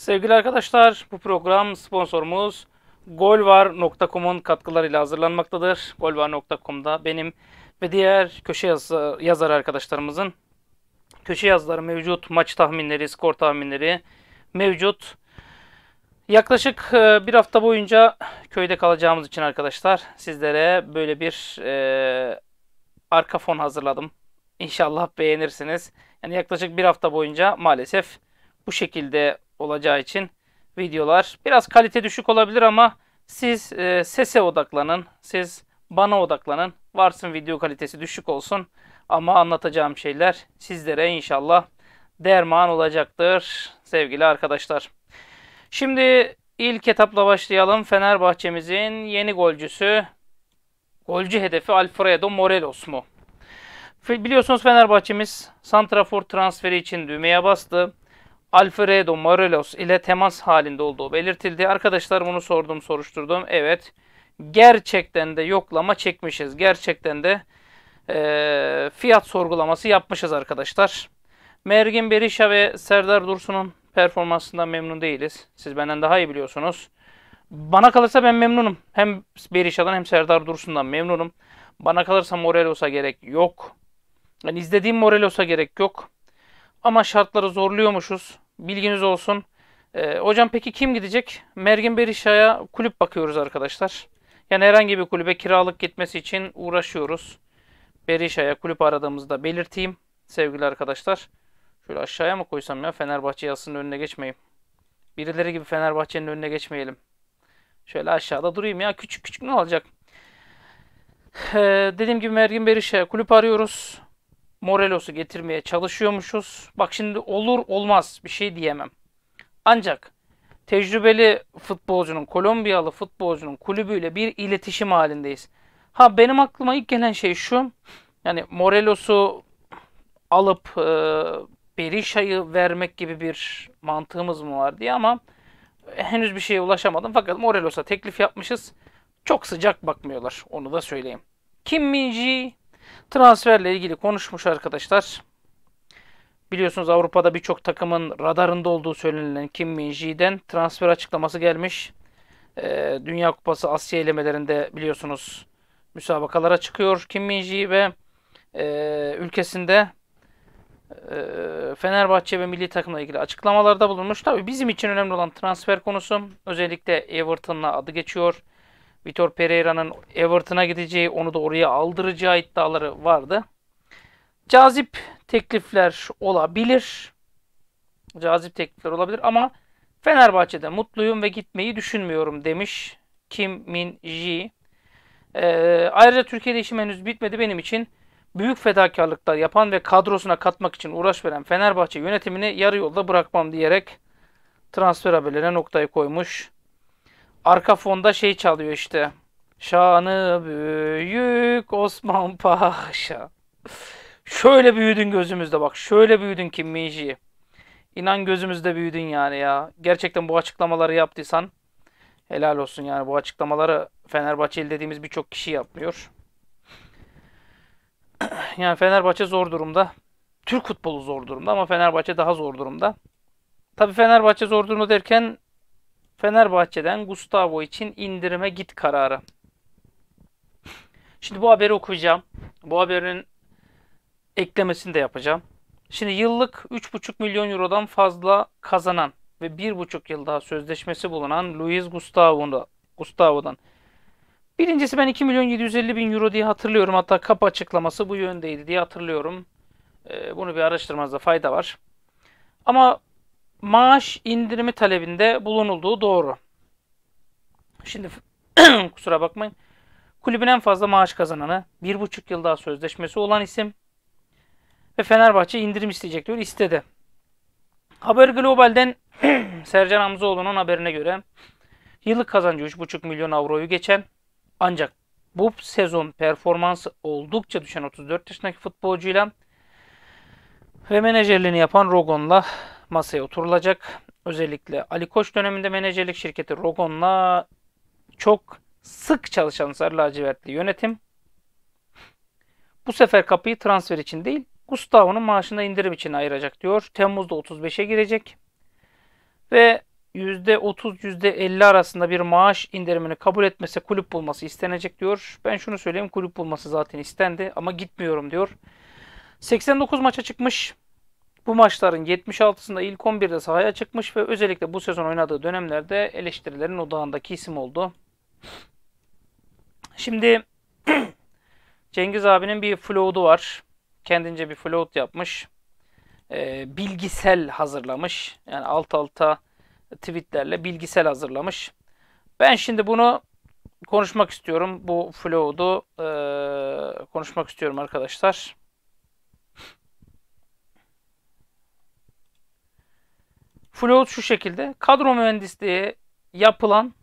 Sevgili arkadaşlar bu program sponsorumuz golvar.com'un katkılarıyla hazırlanmaktadır. Golvar.com'da benim ve diğer köşe yazar, yazar arkadaşlarımızın köşe yazıları mevcut, maç tahminleri, skor tahminleri mevcut. Yaklaşık e, bir hafta boyunca köyde kalacağımız için arkadaşlar sizlere böyle bir e, arka fon hazırladım. İnşallah beğenirsiniz. Yani yaklaşık bir hafta boyunca maalesef bu şekilde olacağı için videolar biraz kalite düşük olabilir ama siz e, sese odaklanın. Siz bana odaklanın. Varsın video kalitesi düşük olsun ama anlatacağım şeyler sizlere inşallah derman olacaktır sevgili arkadaşlar. Şimdi ilk etapla başlayalım. Fenerbahçe'mizin yeni golcüsü golcü hedefi Alfredo Morelos mu? Biliyorsunuz Fenerbahçe'miz Santrafor transferi için düğmeye bastı. Alfredo Morelos ile temas halinde olduğu belirtildi. Arkadaşlar bunu sordum soruşturdum. Evet gerçekten de yoklama çekmişiz. Gerçekten de e, fiyat sorgulaması yapmışız arkadaşlar. Mergin Berisha ve Serdar Dursun'un performansından memnun değiliz. Siz benden daha iyi biliyorsunuz. Bana kalırsa ben memnunum. Hem Berisha'dan hem Serdar Dursun'dan memnunum. Bana kalırsa Morelos'a gerek yok. Yani izlediğim Morelos'a gerek yok. Ama şartları zorluyormuşuz. Bilginiz olsun. E, hocam peki kim gidecek? Mergin Berişa'ya kulüp bakıyoruz arkadaşlar. Yani herhangi bir kulübe kiralık gitmesi için uğraşıyoruz. Berişa'ya kulüp aradığımızda belirteyim sevgili arkadaşlar. Şöyle aşağıya mı koysam ya Fenerbahçe yazısının önüne geçmeyeyim. Birileri gibi Fenerbahçe'nin önüne geçmeyelim. Şöyle aşağıda durayım ya küçük küçük ne olacak? Ee, dediğim gibi Mergin Beriş'e kulüp arıyoruz. Morelos'u getirmeye çalışıyormuşuz. Bak şimdi olur olmaz bir şey diyemem. Ancak tecrübeli futbolcunun, Kolombiyalı futbolcunun kulübüyle bir iletişim halindeyiz. Ha benim aklıma ilk gelen şey şu. Yani Morelos'u alıp e, Berisha'yı vermek gibi bir mantığımız mı var diye ama henüz bir şeye ulaşamadım. Fakat Morelos'a teklif yapmışız. Çok sıcak bakmıyorlar. Onu da söyleyeyim. Kim Minji transferle ilgili konuşmuş arkadaşlar. Biliyorsunuz Avrupa'da birçok takımın radarında olduğu söylenilen Kim Minji'den transfer açıklaması gelmiş. Ee, Dünya Kupası Asya elemelerinde biliyorsunuz müsabakalara çıkıyor. Kim Minji ve e, ülkesinde e, Fenerbahçe ve milli takımla ilgili açıklamalarda bulunmuş. Tabii bizim için önemli olan transfer konusu. Özellikle Everton'la adı geçiyor. Vitor Pereira'nın Everton'a gideceği, onu da oraya aldıracağı iddiaları vardı. Cazip teklifler olabilir. Cazip teklifler olabilir ama Fenerbahçe'de mutluyum ve gitmeyi düşünmüyorum demiş Kim Min Ji. Ee, ayrıca Türkiye'de işim henüz bitmedi benim için. Büyük fedakarlıklar yapan ve kadrosuna katmak için uğraş veren Fenerbahçe yönetimini yarı yolda bırakmam diyerek transfer haberlerine noktayı koymuş arka fonda şey çalıyor işte. Şanı büyük Osman Paşa. şöyle büyüdün gözümüzde bak. Şöyle büyüdün Kim Minji. İnan gözümüzde büyüdün yani ya. Gerçekten bu açıklamaları yaptıysan helal olsun yani. Bu açıklamaları Fenerbahçeli dediğimiz birçok kişi yapmıyor. yani Fenerbahçe zor durumda. Türk futbolu zor durumda ama Fenerbahçe daha zor durumda. Tabii Fenerbahçe zor durumda derken Fenerbahçe'den Gustavo için indirime git kararı. Şimdi bu haberi okuyacağım. Bu haberin eklemesini de yapacağım. Şimdi yıllık 3,5 milyon eurodan fazla kazanan ve 1,5 yıl daha sözleşmesi bulunan Luis Gustavo'dan Gustavo'dan Birincisi ben 2 milyon 750 bin euro diye hatırlıyorum. Hatta kap açıklaması bu yöndeydi diye hatırlıyorum. Ee, bunu bir araştırmanızda fayda var. Ama maaş indirimi talebinde bulunulduğu doğru. Şimdi kusura bakmayın. Kulübün en fazla maaş kazananı, bir buçuk yıl daha sözleşmesi olan isim ve Fenerbahçe indirim isteyecek diyor, istedi. Haber Global'den Sercan Hamzoğlu'nun haberine göre yıllık kazancı 3,5 milyon avroyu geçen ancak bu sezon performansı oldukça düşen 34 yaşındaki futbolcuyla ve menajerliğini yapan Rogon'la masaya oturulacak. Özellikle Ali Koç döneminde menajerlik şirketi Rogon'la çok sık çalışan Sarı Lacivertli yönetim bu sefer kapıyı transfer için değil Gustavo'nun maaşında indirim için ayıracak diyor. Temmuz'da 35'e girecek ve %30 %50 arasında bir maaş indirimini kabul etmese kulüp bulması istenecek diyor. Ben şunu söyleyeyim kulüp bulması zaten istendi ama gitmiyorum diyor. 89 maça çıkmış. Bu maçların 76'sında ilk 11'de sahaya çıkmış ve özellikle bu sezon oynadığı dönemlerde eleştirilerin odağındaki isim oldu. Şimdi Cengiz abinin bir flow'u var. Kendince bir float yapmış. E, bilgisel hazırlamış. Yani alt alta tweetlerle bilgisel hazırlamış. Ben şimdi bunu konuşmak istiyorum. Bu flow'u e, ee, konuşmak istiyorum arkadaşlar. Float şu şekilde. Kadro mühendisliği yapılan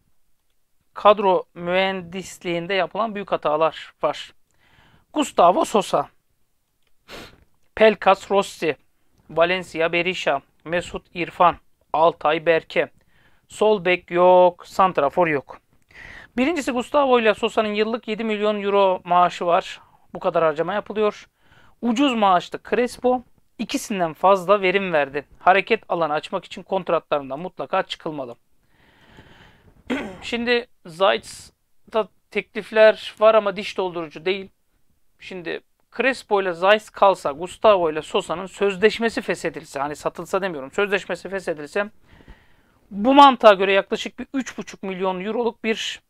kadro mühendisliğinde yapılan büyük hatalar var. Gustavo Sosa, Pelkas Rossi, Valencia Berisha, Mesut İrfan, Altay Berke, sol bek yok, santrafor yok. Birincisi Gustavo ile Sosa'nın yıllık 7 milyon euro maaşı var. Bu kadar harcama yapılıyor. Ucuz maaşlı Crespo, ikisinden fazla verim verdi. Hareket alanı açmak için kontratlarından mutlaka çıkılmalı. Şimdi Zayt'ta teklifler var ama diş doldurucu değil. Şimdi Crespo ile Zayt kalsa, Gustavo ile Sosa'nın sözleşmesi feshedilse, hani satılsa demiyorum, sözleşmesi feshedilse bu mantığa göre yaklaşık bir 3,5 milyon euroluk bir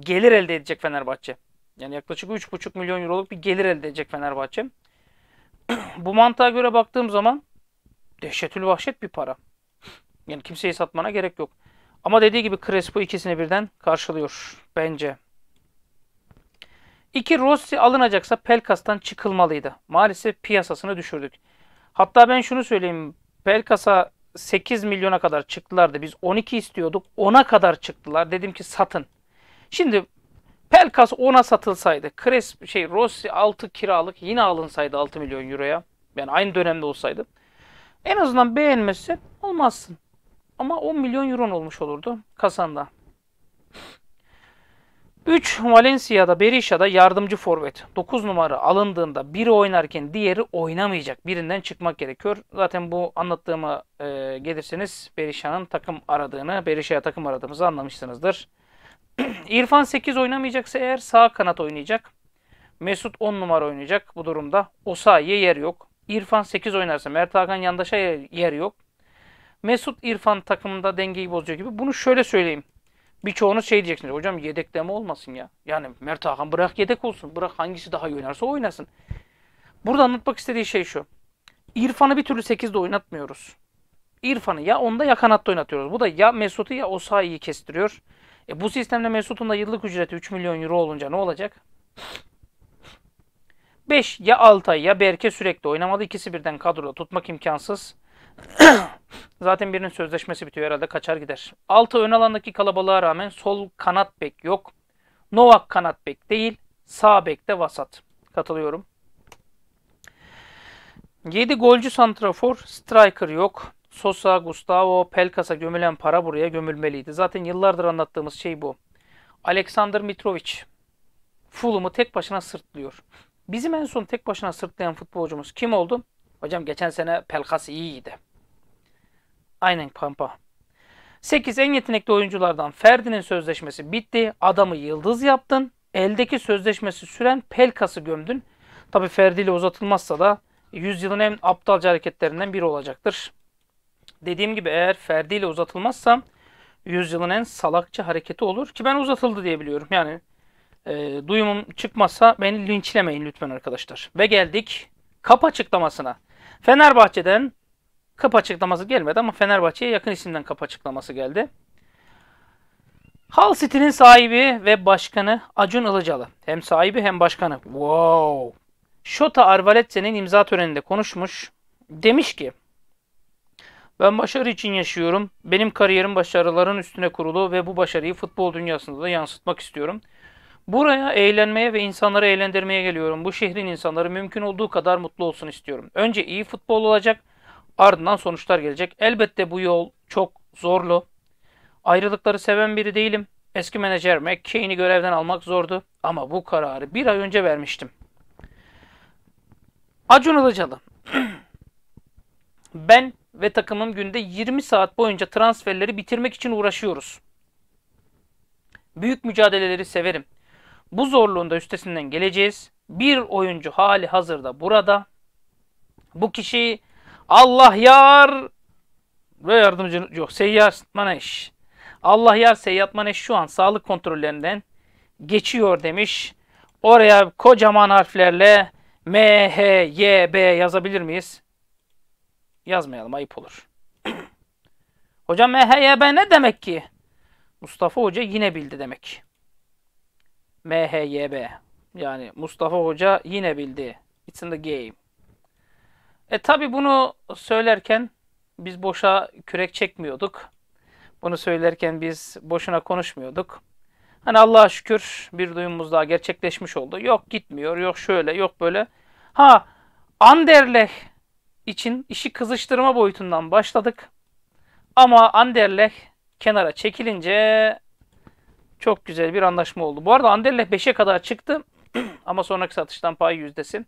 gelir elde edecek Fenerbahçe. Yani yaklaşık 3,5 milyon euroluk bir gelir elde edecek Fenerbahçe bu mantığa göre baktığım zaman dehşetül vahşet bir para. Yani kimseyi satmana gerek yok. Ama dediği gibi Crespo ikisini birden karşılıyor bence. İki Rossi alınacaksa Pelkas'tan çıkılmalıydı. Maalesef piyasasını düşürdük. Hatta ben şunu söyleyeyim. Pelkas'a 8 milyona kadar çıktılardı. Biz 12 istiyorduk. 10'a kadar çıktılar. Dedim ki satın. Şimdi Pelkas 10'a satılsaydı, Cres şey Rossi 6 kiralık yine alınsaydı 6 milyon euroya. Yani aynı dönemde olsaydı. En azından beğenmezsen olmazsın. Ama 10 milyon euron olmuş olurdu kasanda. 3 Valencia'da Berisha'da yardımcı forvet. 9 numara alındığında biri oynarken diğeri oynamayacak. Birinden çıkmak gerekiyor. Zaten bu anlattığıma e, gelirseniz Berisha'nın takım aradığını, Berisha'ya takım aradığımızı anlamışsınızdır. İrfan 8 oynamayacaksa eğer sağ kanat oynayacak. Mesut 10 numara oynayacak bu durumda. Osayi'ye yer yok. İrfan 8 oynarsa Mert Hakan Yandaş'a yer yok. Mesut İrfan takımında dengeyi bozuyor gibi. Bunu şöyle söyleyeyim. Birçoğunuz şey diyeceksiniz. Hocam yedekleme olmasın ya. Yani Mert Hakan bırak yedek olsun. Bırak hangisi daha iyi oynarsa oynasın. Burada anlatmak istediği şey şu. İrfan'ı bir türlü 8'de oynatmıyoruz. İrfan'ı ya onda ya kanatta oynatıyoruz. Bu da ya Mesut'u ya Osa'yı kestiriyor. E bu sistemde Mesut'un da yıllık ücreti 3 milyon euro olunca ne olacak? 5 ya Altay ya Berke sürekli oynamalı. İkisi birden kadroda tutmak imkansız. Zaten birinin sözleşmesi bitiyor herhalde kaçar gider. 6 ön alandaki kalabalığa rağmen sol kanat bek yok. Novak kanat bek değil. Sağ bek de vasat. Katılıyorum. 7 golcü santrafor, striker yok. Sosa, Gustavo, Pelkas'a gömülen para buraya gömülmeliydi. Zaten yıllardır anlattığımız şey bu. Alexander Mitrovic Fulham'ı tek başına sırtlıyor. Bizim en son tek başına sırtlayan futbolcumuz kim oldu? Hocam geçen sene Pelkas iyiydi. Aynen Pampa. 8 en yetenekli oyunculardan Ferdi'nin sözleşmesi bitti. Adamı yıldız yaptın. Eldeki sözleşmesi süren Pelkas'ı gömdün. Tabi Ferdi ile uzatılmazsa da yüzyılın en aptalca hareketlerinden biri olacaktır. Dediğim gibi eğer ferdiyle uzatılmazsa yüzyılın en salakça hareketi olur ki ben uzatıldı diye biliyorum. Yani e, duyumum çıkmazsa beni linçlemeyin lütfen arkadaşlar. Ve geldik kap açıklamasına. Fenerbahçe'den kap açıklaması gelmedi ama Fenerbahçe'ye yakın isimden kap açıklaması geldi. Hal City'nin sahibi ve başkanı Acun Ilıcalı. Hem sahibi hem başkanı. Wow. Şota Arvaletse'nin imza töreninde konuşmuş. Demiş ki ben başarı için yaşıyorum. Benim kariyerim başarıların üstüne kurulu ve bu başarıyı futbol dünyasında da yansıtmak istiyorum. Buraya eğlenmeye ve insanları eğlendirmeye geliyorum. Bu şehrin insanları mümkün olduğu kadar mutlu olsun istiyorum. Önce iyi futbol olacak, ardından sonuçlar gelecek. Elbette bu yol çok zorlu. Ayrılıkları seven biri değilim. Eski menajer McCain'i görevden almak zordu ama bu kararı bir ay önce vermiştim. Acun Ilıcalı. ben ve takımım günde 20 saat boyunca transferleri bitirmek için uğraşıyoruz. Büyük mücadeleleri severim. Bu zorluğunda üstesinden geleceğiz. Bir oyuncu hali hazırda burada. Bu kişi Allah yar ve yardımcı yok. Seyyar Maneş. Allah yar Seyyat Maneş şu an sağlık kontrollerinden geçiyor demiş. Oraya kocaman harflerle M, H, Y, B yazabilir miyiz? Yazmayalım ayıp olur. Hocam MHYB e, ne demek ki? Mustafa Hoca yine bildi demek. MHYB. Yani Mustafa Hoca yine bildi. It's in the game. E tabi bunu söylerken biz boşa kürek çekmiyorduk. Bunu söylerken biz boşuna konuşmuyorduk. Hani Allah'a şükür bir duyumumuz daha gerçekleşmiş oldu. Yok gitmiyor, yok şöyle, yok böyle. Ha Anderlecht için işi kızıştırma boyutundan başladık. Ama Anderlecht kenara çekilince çok güzel bir anlaşma oldu. Bu arada Anderlecht 5'e kadar çıktı ama sonraki satıştan pay yüzdesi.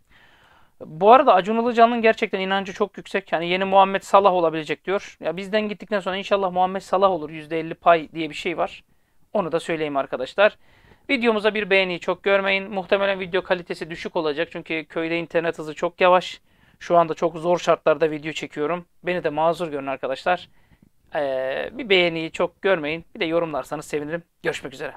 Bu arada Acun Ilıcalı'nın gerçekten inancı çok yüksek. Yani yeni Muhammed Salah olabilecek diyor. Ya bizden gittikten sonra inşallah Muhammed Salah olur. %50 pay diye bir şey var. Onu da söyleyeyim arkadaşlar. Videomuza bir beğeni çok görmeyin. Muhtemelen video kalitesi düşük olacak. Çünkü köyde internet hızı çok yavaş. Şu anda çok zor şartlarda video çekiyorum. Beni de mazur görün arkadaşlar. Ee, bir beğeniyi çok görmeyin. Bir de yorumlarsanız sevinirim. Görüşmek üzere.